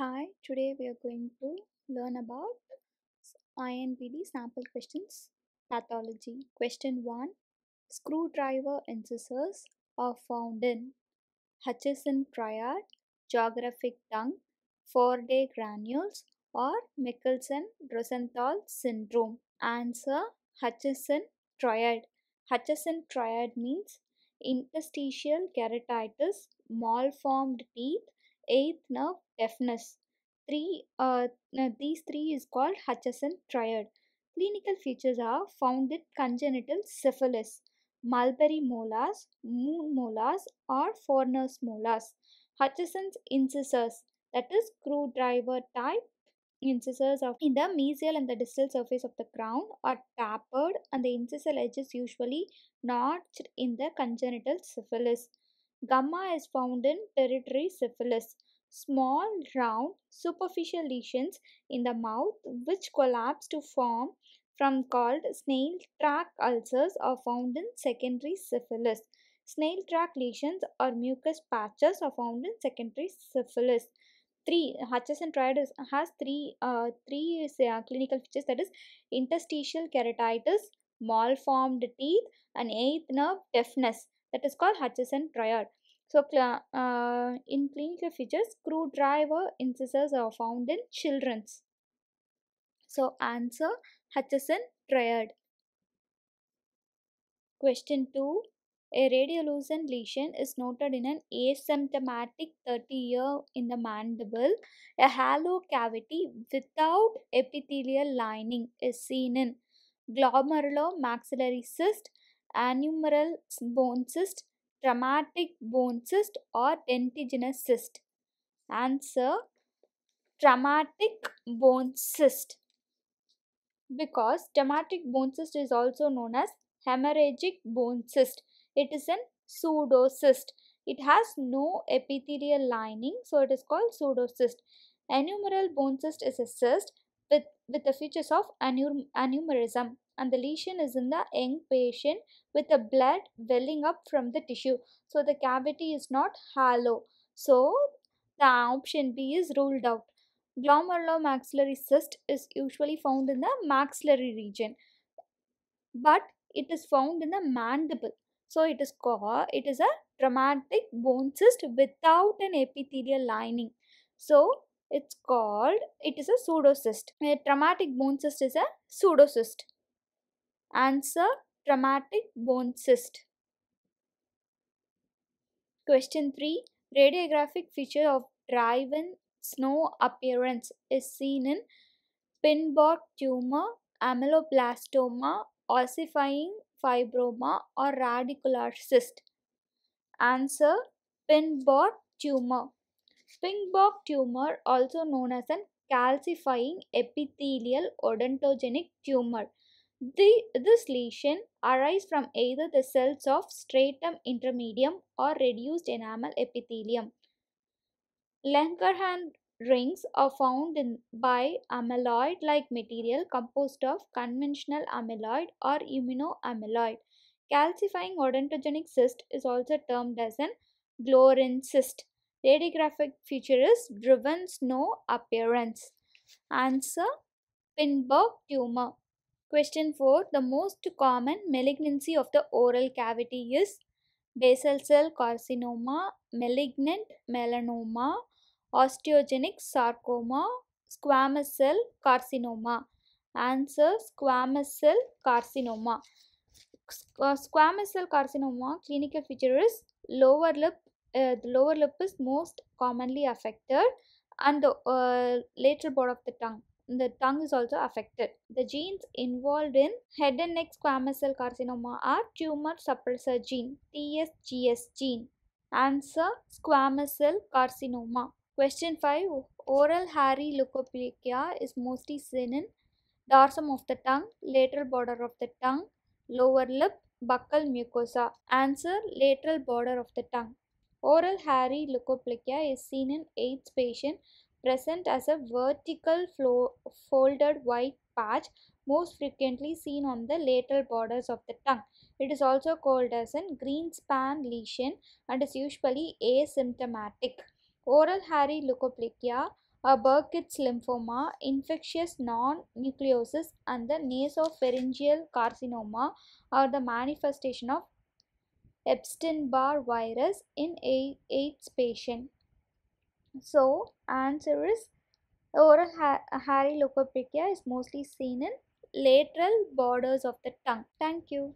Hi, today we are going to learn about INPD sample questions pathology. Question 1 Screwdriver incisors are found in Hutchison triad, geographic tongue, Forde granules, or Michelson Rosenthal syndrome. Answer Hutchison triad. Hutchison triad means interstitial keratitis, malformed teeth, eighth nerve deafness. Three, uh, these three is called Hutchison triad. Clinical features are found in congenital syphilis, mulberry molars, moon molars or Forner's molars, Hutchison's incisors that is screwdriver type incisors of in the mesial and the distal surface of the crown are tapered and the incisal edge is usually notched in the congenital syphilis. Gamma is found in territory syphilis, small, round, superficial lesions in the mouth which collapse to form from called snail track ulcers are found in secondary syphilis. Snail track lesions or mucus patches are found in secondary syphilis. 3. Hutchison triad is, has 3, uh, three uh, clinical features that is interstitial keratitis, malformed teeth and eighth nerve deafness that is called Hutchison triad. So uh, in clinical features, screwdriver incisors are found in children's. So answer Hutchison triad. Question 2. A radiolucent lesion is noted in an asymptomatic 30 year in the mandible. A hollow cavity without epithelial lining is seen in glomerular maxillary cyst, annumeral bone cyst, traumatic bone cyst or dentigenous cyst? Answer traumatic bone cyst because traumatic bone cyst is also known as hemorrhagic bone cyst. It is an pseudocyst. It has no epithelial lining so it is called pseudocyst. Anumeral bone cyst is a cyst with, with the features of aneurism and the lesion is in the young patient with the blood welling up from the tissue. So the cavity is not hollow. So the option B is ruled out. Glomerulomaxillary cyst is usually found in the maxillary region, but it is found in the mandible. So it is called, it is a traumatic bone cyst without an epithelial lining. So it's called, it is a pseudocyst. A traumatic bone cyst is a pseudocyst. Answer traumatic bone cyst. Question 3 Radiographic feature of dry snow appearance is seen in pinbark tumor, ameloblastoma, ossifying fibroma, or radicular cyst. Answer pinbark tumor. Pinbark tumor also known as an calcifying epithelial odontogenic tumor the, this lesion arises from either the cells of stratum intermedium or reduced enamel epithelium. Langerhans rings are found in, by amyloid-like material composed of conventional amyloid or immunoamyloid. Calcifying odontogenic cyst is also termed as an glorin cyst. Radiographic feature is driven snow appearance. Answer, Pinberg tumor. Question 4. The most common malignancy of the oral cavity is basal cell carcinoma, malignant melanoma, osteogenic sarcoma, squamous cell carcinoma. Answer squamous cell carcinoma. Uh, squamous cell carcinoma clinical feature is lower lip. Uh, the lower lip is most commonly affected and the uh, lateral part of the tongue the tongue is also affected. The genes involved in head and neck squamous cell carcinoma are tumor suppressor gene TSGS gene. Answer squamous cell carcinoma. Question 5 Oral hairy leukoplakia is mostly seen in dorsum of the tongue, lateral border of the tongue, lower lip, buccal mucosa. Answer lateral border of the tongue. Oral hairy leukoplakia is seen in AIDS patient present as a vertical folded white patch most frequently seen on the lateral borders of the tongue. It is also called as green greenspan lesion and is usually asymptomatic. Oral hairy leukoplakia, a Burkitt's lymphoma, infectious non-nucleosis and the nasopharyngeal carcinoma are the manifestation of Epstein-Barr virus in AIDS patient. So answer is oral harilocoprechia is mostly seen in lateral borders of the tongue. Thank you.